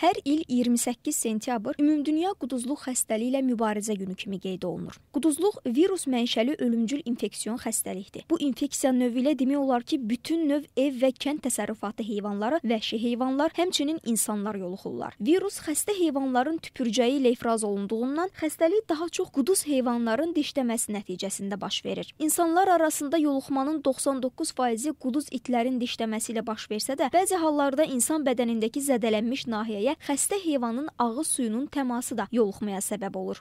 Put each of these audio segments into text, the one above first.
hər il 28 sentyabr Ümumdünya Quduzluq Xəstəliyi ilə mübarizə günü kimi qeyd olunur. Quduzluq virus mənşəli ölümcül infeksiyon xəstəlikdir. Bu infeksiya növü ilə demək olar ki, bütün növ ev və kənd təsərrüfatı heyvanları, vəhşi heyvanlar, həmçinin insanlar yoluxurlar. Virus xəstə heyvanların tüpürcəyi ilə ifraz olunduğundan xəstəlik daha çox quduz heyvanların dişləməsi nəticəsində baş verir. İnsanlar arasında yoluxmanın 99%-i quduz itlərin dişləməsi ilə baş versə də, bəzi hallarda insan bədənindəki zədələnmiş nahiyəyə deyə xəstə heyvanın ağı suyunun təması da yoluxmaya səbəb olur.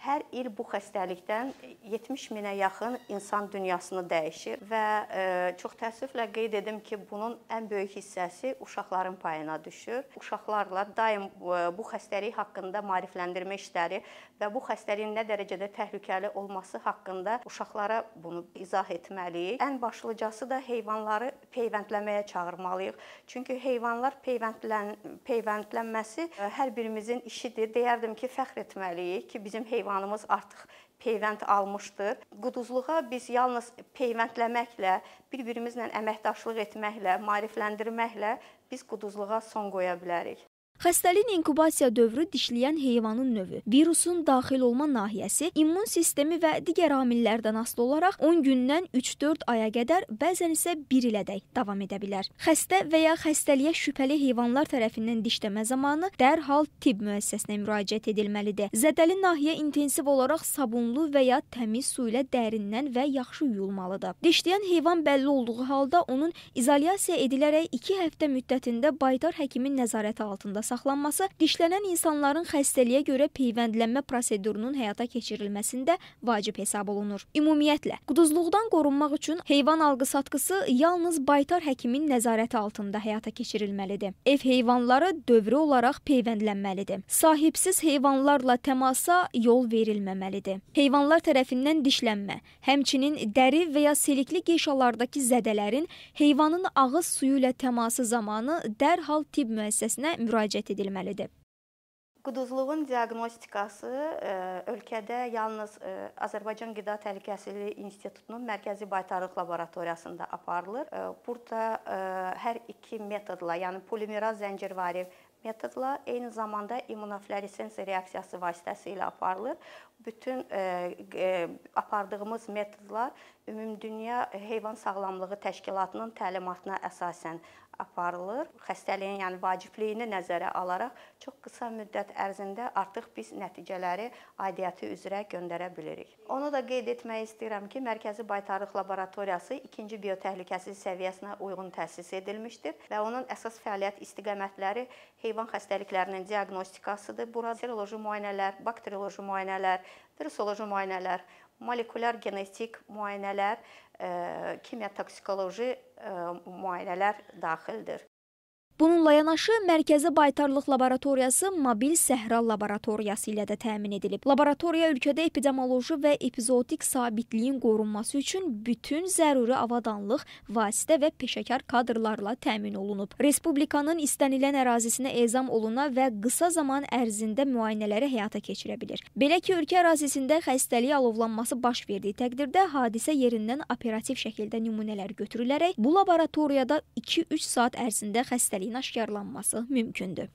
Hər il bu xəstəlikdən 70 minə yaxın insan dünyasını dəyişir və e, çox təəssüflə qeyd edim ki, bunun ən böyük hissəsi uşaqların payına düşür. Uşaqlarla daim e, bu xəstəlik haqqında maarifləndirmə işləri və bu xəstəliyin nə dərəcədə təhlükəli olması haqqında uşaqlara bunu izah etməliyik. Ən başlıcası da heyvanları peyvəndləməyə çağırmalıyıq. Çünki heyvanlar peyvəndlən peyvəndlənməsi e, hər birimizin işidir. Deyərdim ki, fəxr etməliyik ki, bizim heyvanımız artıq peyvənd almışdır. Quduzluğa biz yalnız peyvəndləməklə, bir-birimizlə əməkdaşlıq etməklə, maarifləndirməklə biz quduzluğa son qoya bilərik. Xəstəliyin inkubasiya dövrü dişləyən heyvanın növü, virusun daxil olma nahiyəsi, immun sistemi və digər amillərdən asılı olaraq 10 gündən 3-4 aya qədər, bəzən isə 1 ilədək davam edə bilər. Xəstə və ya xəstəliyə şübhəli heyvanlar tərəfindən dişləmə zamanı dərhal tibb müəssisəsinə müraciət edilməlidir. Zədəli nahiyə intensiv olaraq sabunlu və ya təmiz su ilə dərindən və yaxşı yuyulmalıdır. Dişləyən heyvan bəlli olduğu halda onun izolyasiya edilərək 2 həftə müddətində baytar həkimin nəzarəti altında saxlanılmalıdır saxlanması dişlənən insanların xəstəliyə görə peyvəndlənmə prosedurunun həyata keçirilməsində vacib hesab olunur. Ümumiyyətlə, quduzluqdan qorunmaq üçün heyvan alqı-satqısı yalnız baytar həkimin nəzarəti altında həyata keçirilməlidir. Ev heyvanları dövrü olaraq peyvəndlənməlidir. Sahibsiz heyvanlarla təmasa yol verilməməlidir. Heyvanlar tərəfindən dişlənmə, həmçinin dəri və ya silikli qeyşalardakı zədələrin heyvanın ağız suyu ilə təması zamanı dərhal tibb müəssisəsinə müraciət müraciət edilməlidir. Quduzluğun diaqnostikası e, ölkədə yalnız e, Azərbaycan Qida Təhlükəsizliyi İnstitutunun Mərkəzi Baytarlıq Laboratoriyasında aparılır. E, burada hər iki metodla, yəni polimeraz zəncirvari metodla eyni zamanda immunofluoresensiya reaksiyası vasitəsilə aparılır. Bütün e, e, apardığımız metodlar Ümumdünya Heyvan Sağlamlığı Təşkilatının təlimatına əsasən aparılır. Xəstəliyin, yəni vacibliyini nəzərə alaraq çox qısa müddət ərzində artıq biz nəticələri aidiyyəti üzrə göndərə bilirik. Onu da qeyd etmək istəyirəm ki, Mərkəzi Baytarlıq Laboratoriyası 2-ci biotəhlükəsizlik səviyyəsinə uyğun təsis edilmişdir və onun əsas fəaliyyət istiqamətləri heyvan heyvan xəstəliklərinin diaqnostikasıdır. Bura seroloji müayinələr, bakterioloji müayinələr, virusoloji müayinələr, molekulyar genetik müayinələr, e, kimya toksikoloji e, müayinələr daxildir. Bununla yanaşı Mərkəzi Baytarlıq Laboratoriyası mobil səhra laboratoriyası ilə də təmin edilib. Laboratoriya ölkədə epidemioloji və epizootik sabitliyin qorunması üçün bütün zəruri avadanlıq, vasitə və peşəkar kadrlarla təmin olunub. Respublikanın istənilən ərazisinə ezam oluna və qısa zaman ərzində müayinələri həyata keçirə bilir. Belə ki, ölkə ərazisində xəstəlik alovlanması baş verdiyi təqdirdə hadisə yerindən operativ şəkildə nümunələr götürülərək bu laboratoriyada 2-3 saat ərzində xəstəlik aşkarlanması mümkündür.